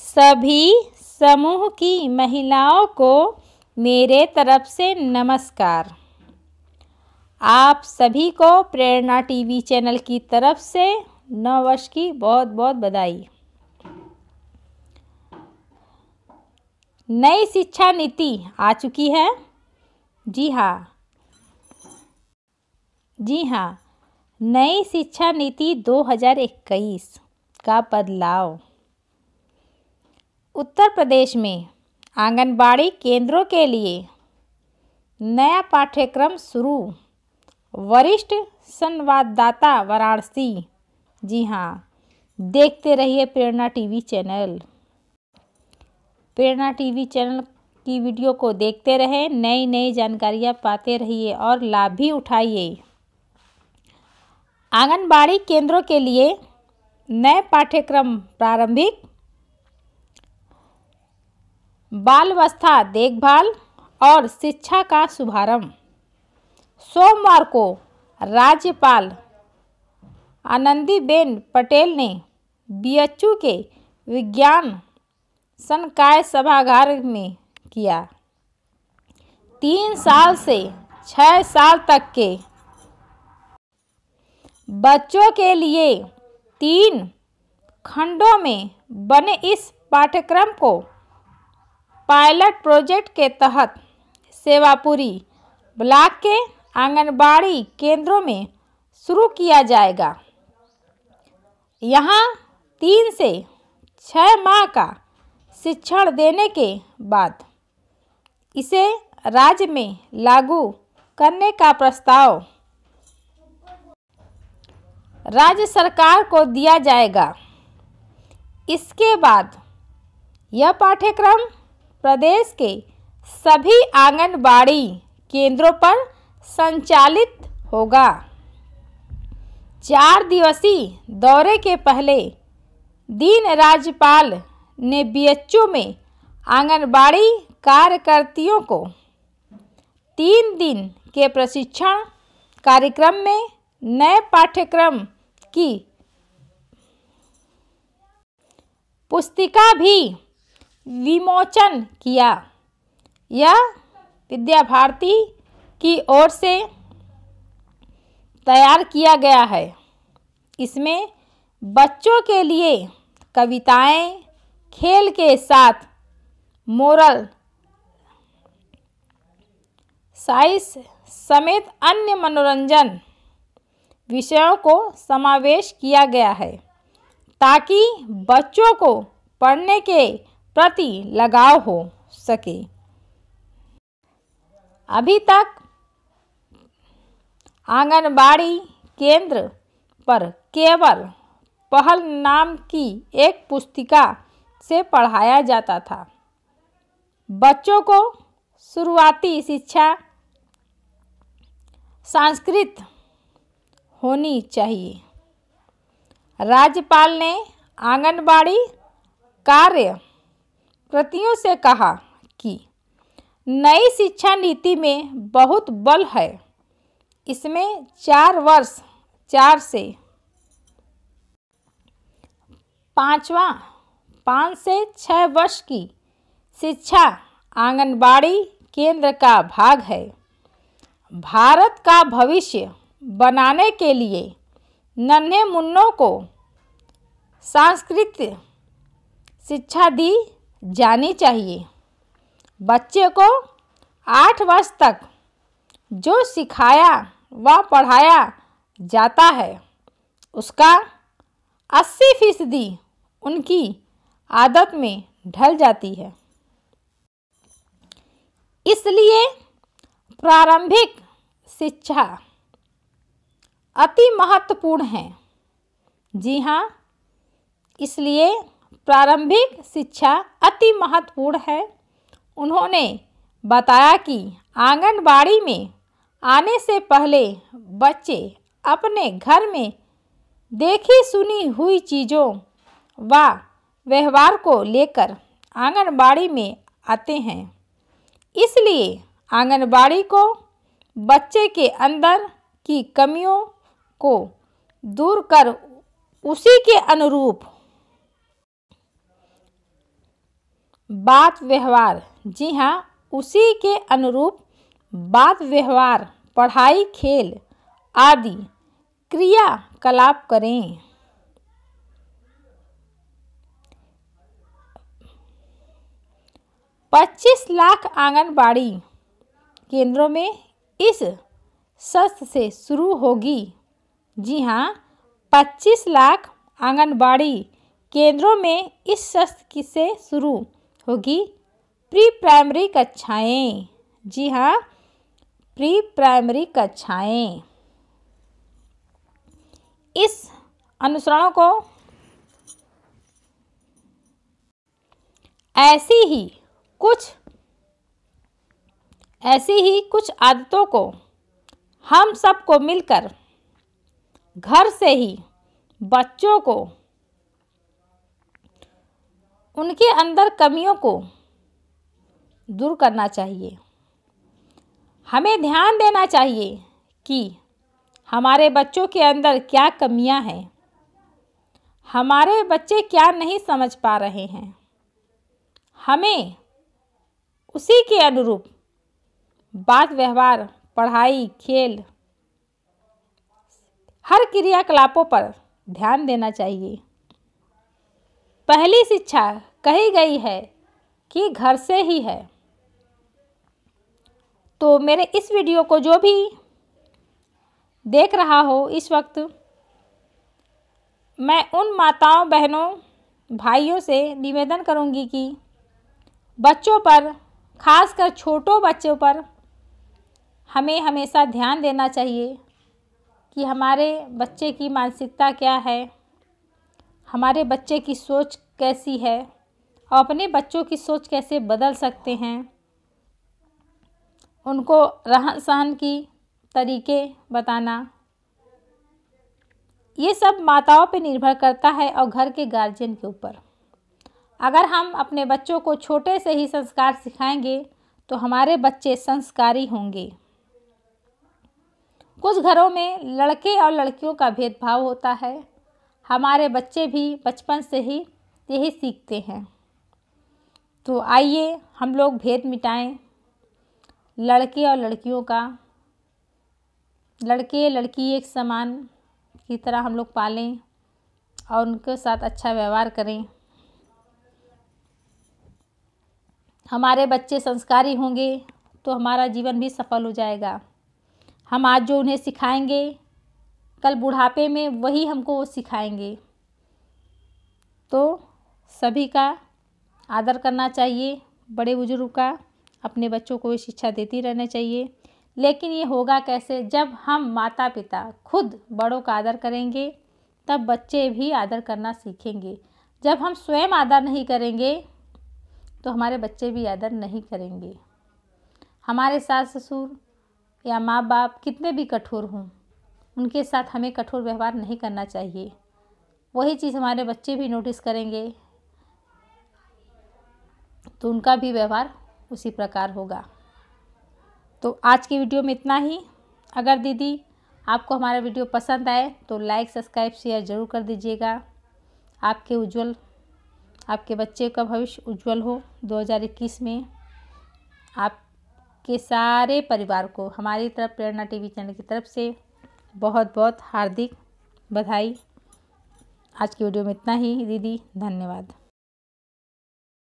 सभी समूह की महिलाओं को मेरे तरफ से नमस्कार आप सभी को प्रेरणा टीवी चैनल की तरफ से नव वर्ष की बहुत बहुत बधाई नई शिक्षा नीति आ चुकी है जी हाँ जी हाँ नई शिक्षा नीति 2021 का बदलाव उत्तर प्रदेश में आंगनबाड़ी केंद्रों के लिए नया पाठ्यक्रम शुरू वरिष्ठ संवाददाता वाराणसी जी हाँ देखते रहिए Prerna TV channel Prerna TV channel की वीडियो को देखते रहें नई नई जानकारियाँ पाते रहिए और लाभ भी उठाइए आंगनबाड़ी केंद्रों के लिए नए पाठ्यक्रम प्रारंभिक बालवस्था देखभाल और शिक्षा का शुभारंभ सोमवार को राज्यपाल आनंदीबेन पटेल ने बीएचयू के विज्ञान संकाय सभागार में किया तीन साल से छः साल तक के बच्चों के लिए तीन खंडों में बने इस पाठ्यक्रम को पायलट प्रोजेक्ट के तहत सेवापुरी ब्लॉक के आंगनबाड़ी केंद्रों में शुरू किया जाएगा यहाँ तीन से छः माह का शिक्षण देने के बाद इसे राज्य में लागू करने का प्रस्ताव राज्य सरकार को दिया जाएगा इसके बाद यह पाठ्यक्रम प्रदेश के सभी आंगनबाड़ी केंद्रों पर संचालित होगा चार दिवसीय दौरे के पहले दिन राज्यपाल ने बीएचयू में आंगनबाड़ी कार्यकर्तियों को तीन दिन के प्रशिक्षण कार्यक्रम में नए पाठ्यक्रम की पुस्तिका भी विमोचन किया यह विद्या भारती की ओर से तैयार किया गया है इसमें बच्चों के लिए कविताएं खेल के साथ मोरल साइंस समेत अन्य मनोरंजन विषयों को समावेश किया गया है ताकि बच्चों को पढ़ने के प्रति लगाव हो सके अभी तक आंगनबाड़ी केंद्र पर केवल पहल नाम की एक पुस्तिका से पढ़ाया जाता था बच्चों को शुरुआती शिक्षा संस्कृत होनी चाहिए राज्यपाल ने आंगनबाड़ी कार्य प्रतियों से कहा कि नई शिक्षा नीति में बहुत बल है इसमें चार वर्ष चार से पाँचवा पाँच से छः वर्ष की शिक्षा आंगनबाड़ी केंद्र का भाग है भारत का भविष्य बनाने के लिए नन्हे मुन्नों को सांस्कृतिक शिक्षा दी जानी चाहिए बच्चे को आठ वर्ष तक जो सिखाया व पढ़ाया जाता है उसका अस्सी फीसदी उनकी आदत में ढल जाती है इसलिए प्रारंभिक शिक्षा अति महत्वपूर्ण है जी हाँ इसलिए प्रारंभिक शिक्षा अति महत्वपूर्ण है उन्होंने बताया कि आंगनबाड़ी में आने से पहले बच्चे अपने घर में देखी सुनी हुई चीज़ों व व्यवहार को लेकर आंगनबाड़ी में आते हैं इसलिए आंगनबाड़ी को बच्चे के अंदर की कमियों को दूर कर उसी के अनुरूप बात व्यवहार जी हाँ उसी के अनुरूप बात व्यवहार पढ़ाई खेल आदि क्रियाकलाप करें पच्चीस लाख आंगनबाड़ी केंद्रों में इस शस्त्र से शुरू होगी जी हाँ पच्चीस लाख आंगनबाड़ी केंद्रों में इस शस्त्र से शुरू होगी प्री प्राइमरी कक्षाएं जी हाँ प्री प्राइमरी कक्षाएं इस अनुसरणों को ऐसी ही कुछ ऐसी ही कुछ आदतों को हम सबको मिलकर घर से ही बच्चों को उनके अंदर कमियों को दूर करना चाहिए हमें ध्यान देना चाहिए कि हमारे बच्चों के अंदर क्या कमियां हैं हमारे बच्चे क्या नहीं समझ पा रहे हैं हमें उसी के अनुरूप बात व्यवहार पढ़ाई खेल हर क्रियाकलापों पर ध्यान देना चाहिए पहली शिक्षा कही गई है कि घर से ही है तो मेरे इस वीडियो को जो भी देख रहा हो इस वक्त मैं उन माताओं बहनों भाइयों से निवेदन करूंगी कि बच्चों पर खासकर छोटों बच्चों पर हमें हमेशा ध्यान देना चाहिए कि हमारे बच्चे की मानसिकता क्या है हमारे बच्चे की सोच कैसी है अपने बच्चों की सोच कैसे बदल सकते हैं उनको रहन सहन की तरीके बताना ये सब माताओं पर निर्भर करता है और घर के गार्जियन के ऊपर अगर हम अपने बच्चों को छोटे से ही संस्कार सिखाएंगे तो हमारे बच्चे संस्कारी होंगे कुछ घरों में लड़के और लड़कियों का भेदभाव होता है हमारे बच्चे भी बचपन से ही यही सीखते हैं तो आइए हम लोग भेद मिटाएं लड़के और लड़कियों का लड़के लड़की एक समान की तरह हम लोग पालें और उनके साथ अच्छा व्यवहार करें हमारे बच्चे संस्कारी होंगे तो हमारा जीवन भी सफल हो जाएगा हम आज जो उन्हें सिखाएंगे कल बुढ़ापे में वही हमको वो सिखाएंगे तो सभी का आदर करना चाहिए बड़े बुजुर्ग का अपने बच्चों को भी शिक्षा देती रहना चाहिए लेकिन ये होगा कैसे जब हम माता पिता खुद बड़ों का आदर करेंगे तब बच्चे भी आदर करना सीखेंगे जब हम स्वयं आदर नहीं करेंगे तो हमारे बच्चे भी आदर नहीं करेंगे हमारे सास ससुर या माँ बाप कितने भी कठोर हों उनके साथ हमें कठोर व्यवहार नहीं करना चाहिए वही चीज़ हमारे बच्चे भी नोटिस करेंगे तो उनका भी व्यवहार उसी प्रकार होगा तो आज की वीडियो में इतना ही अगर दीदी आपको हमारा वीडियो पसंद आए तो लाइक सब्सक्राइब शेयर ज़रूर कर दीजिएगा आपके उज्जवल आपके बच्चे का भविष्य उज्जवल हो 2021 में आपके सारे परिवार को हमारी तरफ प्रेरणा टीवी चैनल की तरफ से बहुत बहुत हार्दिक बधाई आज की वीडियो में इतना ही दीदी धन्यवाद